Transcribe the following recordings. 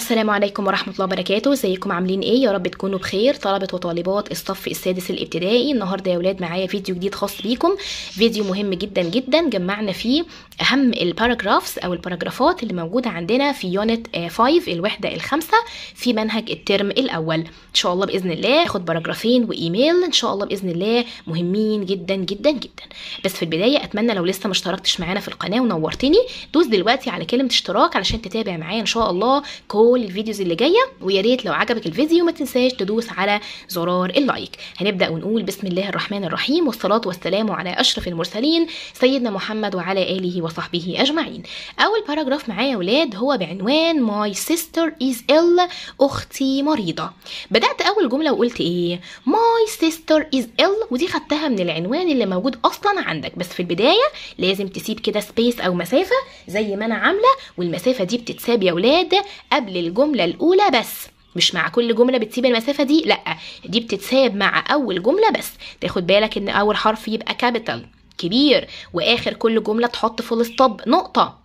السلام عليكم ورحمة الله وبركاته ازيكم عاملين ايه يا رب تكونوا بخير طلبة وطالبات الصف السادس الابتدائي النهاردة يا ولاد معايا فيديو جديد خاص بيكم فيديو مهم جدا جدا جمعنا فيه اهم الباراجرافز او الباراجرافات اللي موجودة عندنا في يونت 5 آه، الوحدة الخامسة في منهج الترم الاول ان شاء الله باذن الله اخد باراجرافين وايميل ان شاء الله باذن الله مهمين جدا جدا جدا بس في البداية اتمنى لو لسه ما اشتركتش معانا في القناة ونورتني دوس دلوقتي على كلمة اشتراك علشان تتابع معايا ان شاء الله كل كل الفيديوز اللي جايه ويا ريت لو عجبك الفيديو ما تنساش تدوس على زرار اللايك هنبدا ونقول بسم الله الرحمن الرحيم والصلاه والسلام على اشرف المرسلين سيدنا محمد وعلى اله وصحبه اجمعين اول باراجراف معايا يا ولاد هو بعنوان ماي سيستر از ill اختي مريضه بدات اول جمله وقلت ايه ماي سيستر از ill ودي خدتها من العنوان اللي موجود اصلا عندك بس في البدايه لازم تسيب كده سبيس او مسافه زي ما انا عامله والمسافه دي بتتساب يا ولاد قبل قبل للجملة الأولى بس مش مع كل جملة بتسيب المسافة دي لأ دي بتتساب مع أول جملة بس تاخد بالك إن أول حرف يبقى كابيتال كبير واخر كل جمله تحط فول ستوب نقطه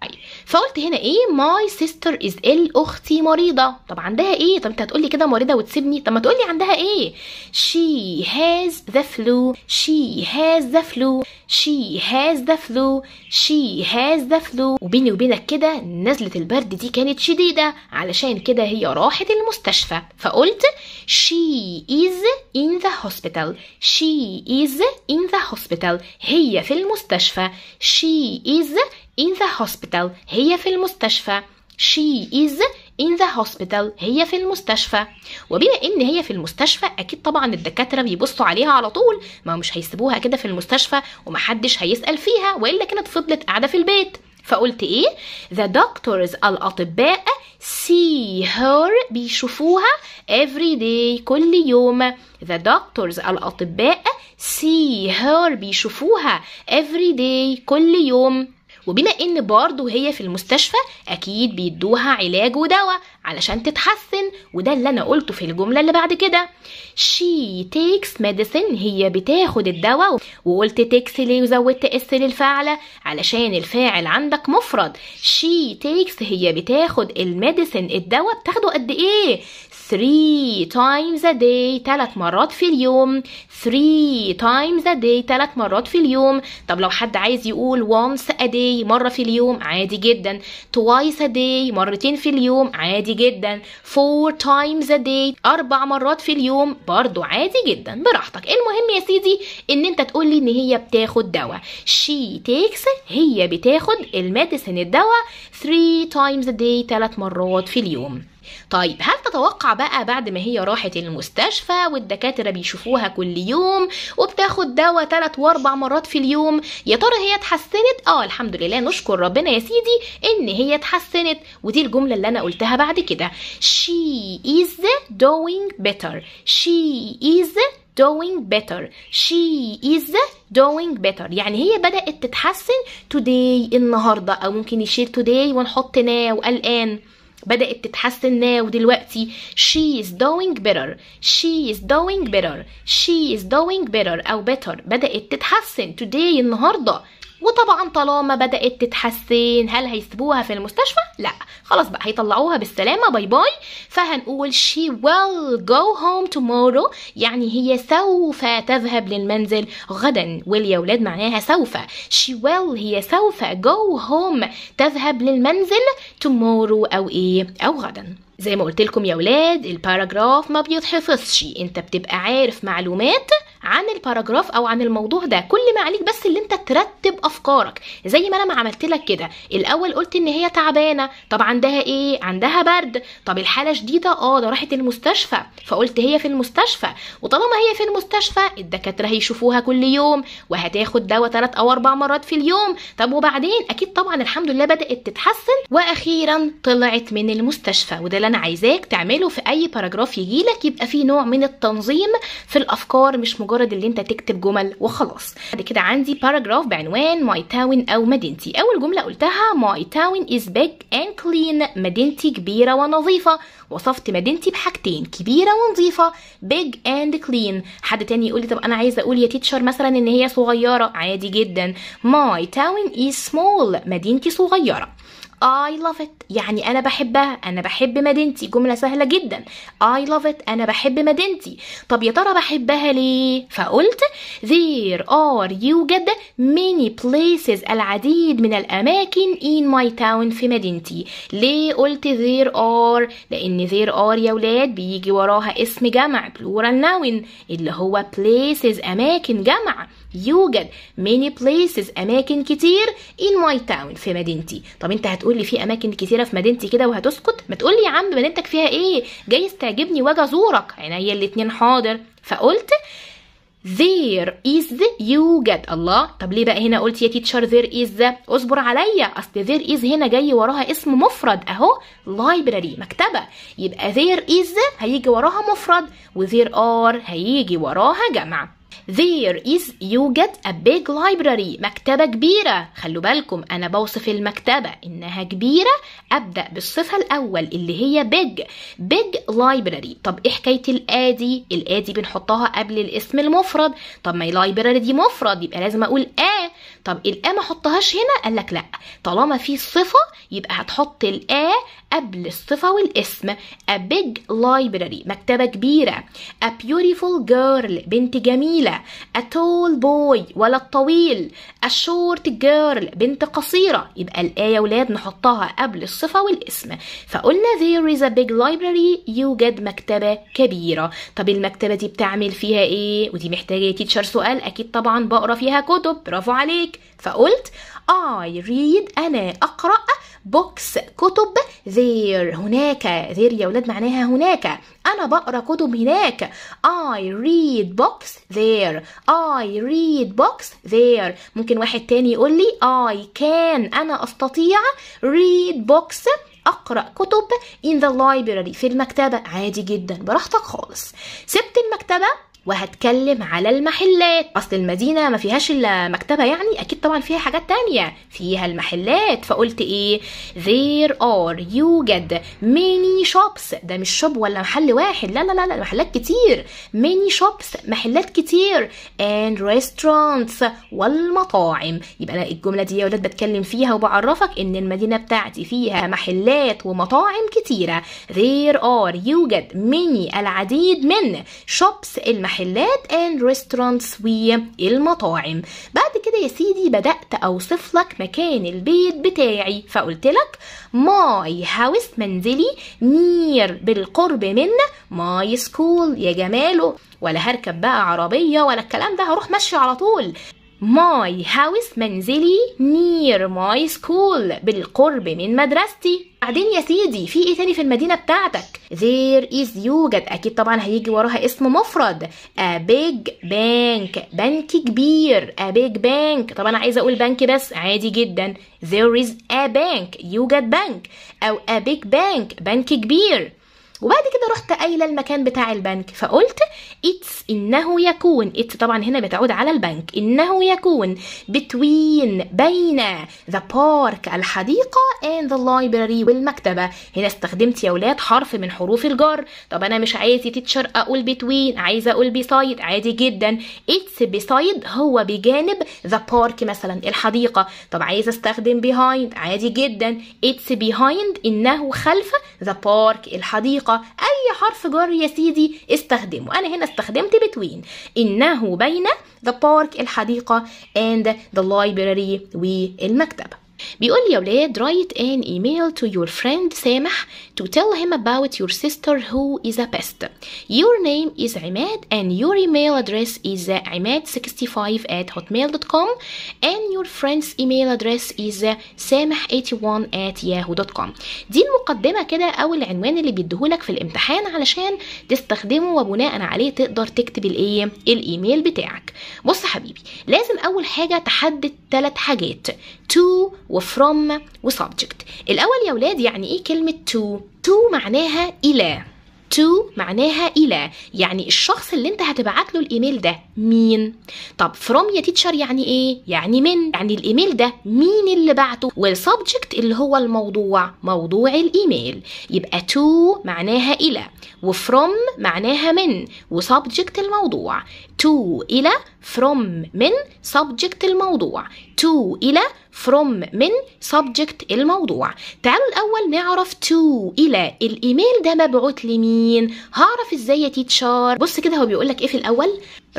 فقلت هنا ايه ماي سيستر از ال اختي مريضه طب عندها ايه طب انت هتقولي كده مريضه وتسيبني طب ما تقولي عندها ايه شي هاز ذا فلو شي هاز ذا فلو شي هاز ذا فلو شي هاز ذا فلو وبيني وبينك كده نزله البرد دي كانت شديده علشان كده هي راحت المستشفى فقلت شي از ان ذا هوسبيتال شي از ان ذا هوسبيتال هي في المستشفى she is in the hospital هي في المستشفى she is in the hospital هي في المستشفى وبما ان هي في المستشفى اكيد طبعا الدكاتره بيبصوا عليها على طول ما مش هيسيبوها كده في المستشفى ومحدش هيسال فيها والا كانت فضلت قاعده في البيت فقلت ايه the doctors الاطباء see her بيشوفوها every day كل يوم the doctors الاطباء see her بيشوفوها every day كل يوم وبما ان برضه هي في المستشفى اكيد بيدوها علاج ودواء علشان تتحسن وده اللي انا قلته في الجمله اللي بعد كده she takes medicine هي بتاخد الدواء وقلت تيكس ليه وزودت اس للفاعله علشان الفاعل عندك مفرد she takes هي بتاخد الميديسن الدواء بتاخده قد ايه three times a day ثلاث مرات في اليوم three times a day ثلاث مرات في اليوم طب لو حد عايز يقول once a day مرة في اليوم عادي جدا twice a day مرتين في اليوم عادي جدا four times a day أربع مرات في اليوم برضو عادي جدا براحتك المهم يا سيدي إن أنت تقول لي إن هي بتاخد دواء she takes هي بتاخد الميديسين الدواء three times a day ثلاث مرات في اليوم طيب هل تتوقع بقى بعد ما هي راحت المستشفى والدكاترة بيشوفوها كل يوم وبتاخد دواء ثلاث واربع مرات في اليوم يا ترى هي اتحسنت اه الحمد لله نشكر ربنا يا سيدي ان هي اتحسنت ودي الجملة اللي انا قلتها بعد كده she is doing better she is doing better she is doing better يعني هي بدأت تتحسن today النهاردة أو ممكن يشيل today ونحط now الآن بدأت تتحسن now دلوقتي she is doing better she is doing better she is doing better أو better بدأت تتحسن today النهاردة وطبعا طالما بدات تتحسن هل هيسيبوها في المستشفى لا خلاص بقى هيطلعوها بالسلامه باي باي فهنقول she will go home tomorrow يعني هي سوف تذهب للمنزل غدا ويل يا ولاد معناها سوف she will هي سوف go home تذهب للمنزل tomorrow او ايه او غدا زي ما قلت لكم يا ولاد الباراجراف ما بيتحفظش انت بتبقى عارف معلومات عن الباراجراف او عن الموضوع ده كل ما عليك بس اللي انت ترتب افكارك زي ما انا ما عملت لك كده الاول قلت ان هي تعبانه طب عندها ايه عندها برد طب الحاله شديده اه ده راحت المستشفى فقلت هي في المستشفى وطالما هي في المستشفى الدكاتره هيشوفوها كل يوم وهتاخد دواء ثلاث او اربع مرات في اليوم طب وبعدين اكيد طبعا الحمد لله بدات تتحسن واخيرا طلعت من المستشفى وده اللي انا عايزاك تعمله في اي باراجراف يجيلك يبقى في نوع من التنظيم في الافكار مش مجرد مجرد اللي انت تكتب جمل وخلاص بعد كده عندي باراجراف بعنوان ماي تاون او مدينتي اول جمله قلتها ماي تاون از بيج اند كلين مدينتي كبيره ونظيفه وصفت مدينتي بحاجتين كبيره ونظيفه بيج اند كلين حد تاني يقول لي طب انا عايزه اقول يا تيتشر مثلا ان هي صغيره عادي جدا ماي تاون از سمول مدينتي صغيره I love it يعني أنا بحبها أنا بحب مدينتي جملة سهلة جدا I love it أنا بحب مدينتي طب يا ترى بحبها ليه؟ فقلت there are يوجد many places العديد من الأماكن in my town في مدينتي ليه قلت there are؟ لأن there are يا ولاد بيجي وراها اسم جمع plural noun اللي هو places أماكن جمع يوجد many places اماكن كتير in my town في مدينتي طب انت هتقول لي في اماكن كتيره في مدينتي كده وهتسكت ما تقول لي يا عم مدينتك فيها ايه جايز تعجبني واجي ازورك عينيا الاتنين حاضر فقلت there is يوجد الله طب ليه بقى هنا قلت يا تيتشر there is اصبر عليا اصل there is هنا جاي وراها اسم مفرد اهو library مكتبه يبقى there is هيجي وراها مفرد و there are هيجي وراها جمع There is يوجد a big library مكتبة كبيرة خلوا بالكم أنا بوصف المكتبة إنها كبيرة أبدأ بالصفة الأول اللي هي big big library طب إيه حكاية الآدي الآدي بنحطها قبل الاسم المفرد طب ما library دي مفرد يبقى لازم أقول آ طب الآ ما أحطهاش هنا قال لك لأ طالما في صفة يبقى هتحط الآ قبل الصفة والاسم a big library مكتبة كبيرة a beautiful girl بنت جميلة طويلة a tall boy ولد طويل a short girl بنت قصيرة يبقى الآية يا ولاد نحطها قبل الصفة والاسم فقلنا there is a big library يوجد مكتبة كبيرة طب المكتبة دي بتعمل فيها ايه ودي محتاجة تيتشر سؤال أكيد طبعا بقرا فيها كتب برافو عليك فقلت I read أنا أقرأ books كتب there هناك there يا ولاد معناها هناك أنا بقرأ كتب هناك I read books there I read books there ممكن واحد تاني يقول لي I can أنا أستطيع read books اقرا كتب in the library في المكتبه عادي جدا براحتك خالص سبت المكتبه وهتكلم على المحلات اصل المدينه ما فيهاش الا مكتبه يعني اكيد طبعا فيها حاجات تانية فيها المحلات فقلت ايه there are يوجد many shops ده مش شوب ولا محل واحد لا لا لا, لا محلات كتير many shops محلات كتير and restaurants والمطاعم يبقى انا الجمله دي يا ولاد بتكلم فيها وبعرفك ان المدينه بتاعتي فيها محلات ومطاعم كتيره there are يوجد many العديد من shops المحلات المحلات and restaurants والمطاعم بعد كده يا سيدي بدأت أوصف لك مكان البيت بتاعي فقلت لك my house منزلي near بالقرب من my school يا جماله ولا هركب بقى عربية ولا الكلام ده هروح مشي على طول My house منزلي near my school بالقرب من مدرستي بعدين يا سيدي في ايه تاني في المدينة بتاعتك there is يوجد اكيد طبعا هيجي وراها اسم مفرد a big bank بنك كبير a big bank طب انا عايزه اقول بنك بس عادي جدا there is a bank يوجد بنك او a big bank بنك كبير وبعد كده رحت قايله المكان بتاع البنك فقلت اتس انه يكون اتس طبعا هنا بتعود على البنك انه يكون بتوين بين ذا بارك الحديقه اند ذا لايبراري والمكتبه هنا استخدمت يا ولاد حرف من حروف الجر طب انا مش عايز يا تيتشر اقول بتوين عايزه اقول بيسايد عادي جدا اتس بيسايد هو بجانب ذا بارك مثلا الحديقه طب عايزه استخدم بيهايند عادي جدا اتس بيهايند انه خلف ذا بارك الحديقه الطريقة أي حرف جر يا سيدي استخدمه أنا هنا استخدمت between إنه بين the park الحديقة and the library والمكتبة بيقول لي يا ولاد write an email to your friend سامح to tell him about your sister who is a pest your name is عماد and your email address is عماد65 at hotmail.com and your friend's email address is سامح81 at yahoo.com دي المقدمة كده أو العنوان اللي بيديهولك في الامتحان علشان تستخدمه وبناء عليه تقدر تكتب الايه الايميل بتاعك بص حبيبي لازم أول حاجة تحدد ثلاث حاجات to وفروم وسبجكت الأول يا ولاد يعني إيه كلمة تو تو معناها إلى to معناها إلى يعني الشخص اللي انت هتبعت له الإيميل ده مين طب فروم يا تيتشر يعني إيه يعني من يعني الإيميل ده مين اللي بعته والسبجكت اللي هو الموضوع موضوع الإيميل يبقى to معناها إلى وفروم معناها من وسبجكت الموضوع to إلى from من subject الموضوع to إلى from من subject الموضوع تعالوا الأول نعرف to إلى الإيميل ده مبعوت لمين هعرف إزاي يا تيتشار بص كده هو بيقولك إيه في الأول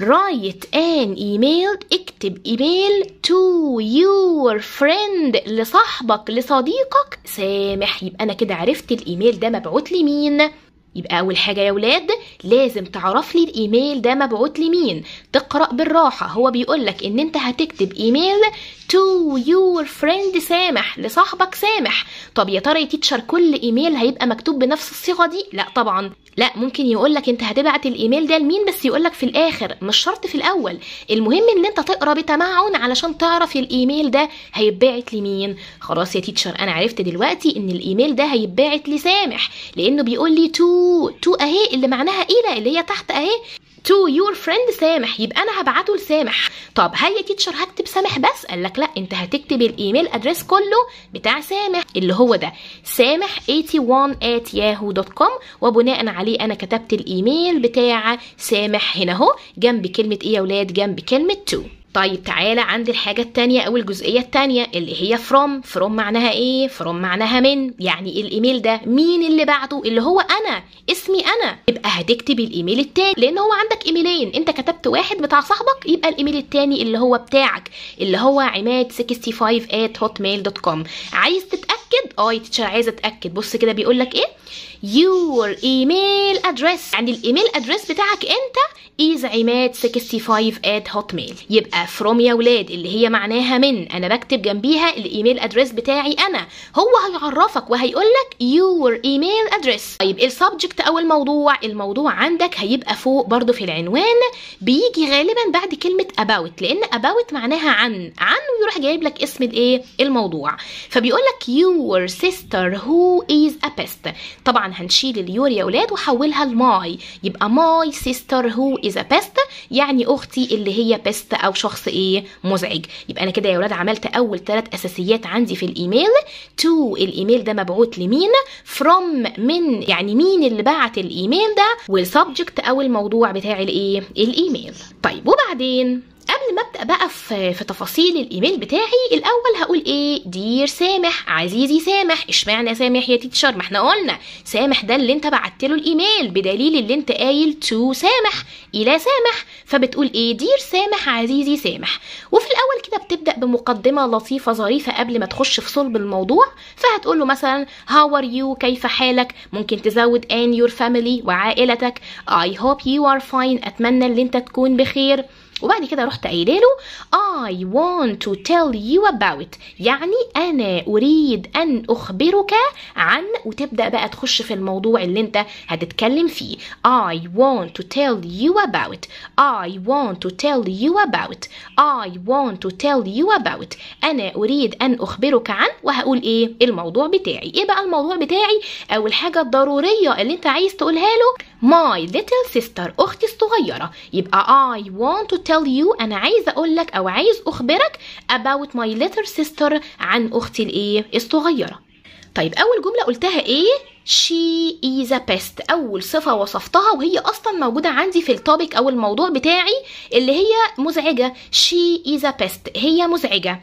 write an email اكتب ايميل to your friend لصاحبك لصديقك سامح يبقى انا كده عرفت الايميل ده مبعوت لمين يبقى اول حاجه يا ولاد لازم تعرف لي الايميل ده مبعوت لمين تقرا بالراحه هو بيقول لك ان انت هتكتب ايميل تو يور فريند سامح لصاحبك سامح طب يا ترى يا تيتشر كل ايميل هيبقى مكتوب بنفس الصيغه دي لا طبعا لا ممكن يقول لك انت هتبعت الايميل ده لمين بس يقول لك في الاخر مش شرط في الاول المهم ان انت تقرا بتمعن علشان تعرف الايميل ده هيتبعت لمين خلاص يا تيتشر انا عرفت دلوقتي ان الايميل ده هيتبعت لسامح لانه بيقول لي تو تو تو اهي اللي معناها الى اللي هي تحت اهي تو يور فريند سامح يبقى انا هبعته لسامح طب هل يا تيتشر هكتب سامح بس قال لك لا انت هتكتب الايميل ادريس كله بتاع سامح اللي هو ده سامح 81@yahoo.com وبناء عليه انا كتبت الايميل بتاع سامح هنا اهو جنب كلمه ايه يا ولاد جنب كلمه تو طيب تعالى عند الحاجة التانية أو الجزئية التانية اللي هي from from معناها إيه؟ from معناها من يعني الإيميل ده مين اللي بعته؟ اللي هو أنا اسمي أنا يبقى هتكتب الإيميل التاني لأن هو عندك إيميلين أنت كتبت واحد بتاع صاحبك يبقى الإيميل التاني اللي هو بتاعك اللي هو عماد 65 at hotmail.com عايز تتأكد؟ اه يا تيتشر عايزة أتأكد بص كده بيقول لك إيه؟ your email address يعني الايميل ادريس بتاعك انت is عماد 65 at hotmail يبقى from يا ولاد اللي هي معناها من انا بكتب جنبيها الايميل ادريس بتاعي انا هو هيعرفك وهيقول لك your email address طيب إيه السبجكت او الموضوع الموضوع عندك هيبقى فوق برضو في العنوان بيجي غالبا بعد كلمه about لان about معناها عن عن ويروح جايب لك اسم الايه الموضوع فبيقول لك your sister who is a pest طبعا هنشيل اليور يا ولاد وحولها لماي يبقى ماي سيستر هو از بيست يعني اختي اللي هي بيست او شخص ايه مزعج يبقى انا كده يا ولاد عملت اول ثلاث اساسيات عندي في الايميل تو الايميل ده مبعوت لمين فروم من يعني مين اللي بعت الايميل ده والسبجكت او الموضوع بتاع الايه الايميل طيب وبعدين قبل ما ابدا بقى في, في تفاصيل الايميل بتاعي الاول هقول ايه دير سامح عزيزي سامح اشمعنى سامح يا تيتشر ما احنا قلنا سامح ده اللي انت بعت له الايميل بدليل اللي انت قايل تو سامح الى سامح فبتقول ايه دير سامح عزيزي سامح وفي الاول كده بتبدا بمقدمه لطيفه ظريفه قبل ما تخش في صلب الموضوع فهتقول له مثلا هاو ار يو كيف حالك ممكن تزود ان يور فاميلي وعائلتك اي هوب يو ار فاين اتمنى ان انت تكون بخير وبعد كده رحت قايله له I want to tell you about يعني انا اريد ان اخبرك عن وتبدا بقى تخش في الموضوع اللي انت هتتكلم فيه I want to tell you about I want to tell you about I want to tell you about انا اريد ان اخبرك عن وهقول ايه الموضوع بتاعي ايه بقى الموضوع بتاعي أو الحاجة الضروريه اللي انت عايز تقولها له my little sister أختي الصغيرة يبقى I want to tell you أنا عايزة أقول لك أو عايز أخبرك about my little sister عن أختي الإيه الصغيرة طيب أول جملة قلتها إيه she is a pest اول صفه وصفتها وهي اصلا موجوده عندي في التوبيك او الموضوع بتاعي اللي هي مزعجه she is a pest هي مزعجه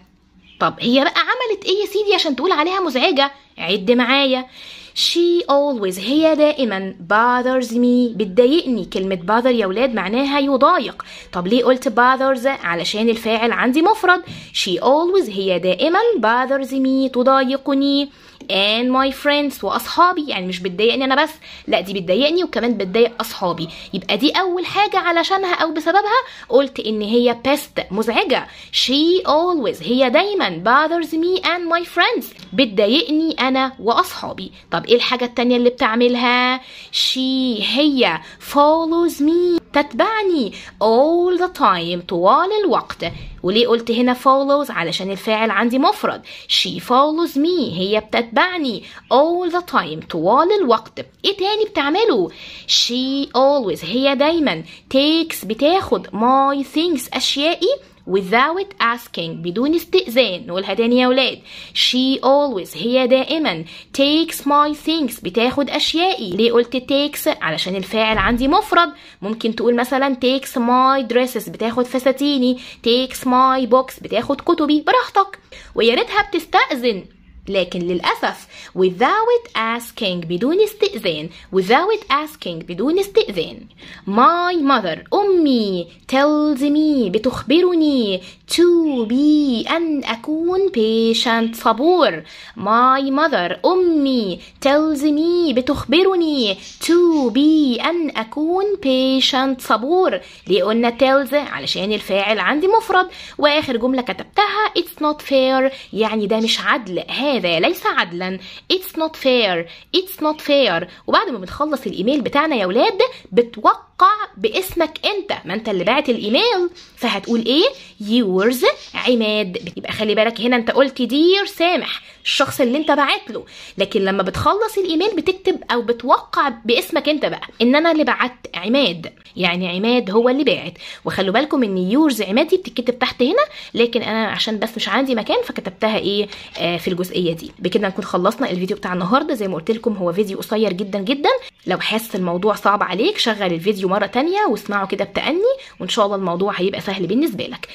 طب هي بقى عملت ايه يا سيدي عشان تقول عليها مزعجه عد معايا she always هي دائما bothers me بتضايقني كلمة bother يا ولاد معناها يضايق طب ليه قلت bothers علشان الفاعل عندي مفرد she always هي دائما bothers me تضايقني and my friends واصحابي يعني مش بتضايقني انا بس لا دي بتضايقني وكمان بتضايق اصحابي يبقى دي اول حاجه علشانها او بسببها قلت ان هي pest مزعجه she always هي دايما bothers me and my friends بتضايقني انا واصحابي طب ايه الحاجه التانية اللي بتعملها she هي follows me تتبعني all the time طوال الوقت وليه قلت هنا follows علشان الفاعل عندي مفرد she follows me هي بتتبعني all the time طوال الوقت ايه تاني بتعمله she always هي دايما takes بتاخد my things اشيائي without asking بدون استئذان نقولها تاني يا ولاد she always هي دائما takes my things بتاخد أشيائي ليه قلت takes علشان الفاعل عندي مفرد ممكن تقول مثلا takes my dresses بتاخد فساتيني takes my books بتاخد كتبي براحتك ويا ريتها بتستأذن لكن للأسف without asking بدون استئذان without asking بدون استئذان my mother أمي tells me بتخبرني to be أن أكون patient صبور my mother أمي tells me بتخبرني to be أن أكون patient صبور ليه قلنا tells علشان الفاعل عندي مفرد وآخر جملة كتبتها it's not fair يعني ده مش عدل هاي هذا ليس عدلا it's not fair it's not fair وبعد ما بنخلص الايميل بتاعنا يا ولاد بتوقع تتوقع باسمك انت ما انت اللي بعت الايميل فهتقول ايه يورز عماد يبقى خلي بالك هنا انت قلت دير سامح الشخص اللي انت بعت له لكن لما بتخلص الايميل بتكتب او بتوقع باسمك انت بقى ان انا اللي بعت عماد يعني عماد هو اللي باعت وخلوا بالكم ان يورز عماد دي بتتكتب تحت هنا لكن انا عشان بس مش عندي مكان فكتبتها ايه آه في الجزئيه دي بكده نكون خلصنا الفيديو بتاع النهارده زي ما قلت لكم هو فيديو قصير جدا جدا لو حاسس الموضوع صعب عليك شغل الفيديو الفيديو مرة تانية واسمعه كده بتأني وإن شاء الله الموضوع هيبقى سهل بالنسبة لك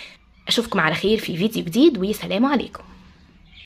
أشوفكم على خير في فيديو جديد وسلام عليكم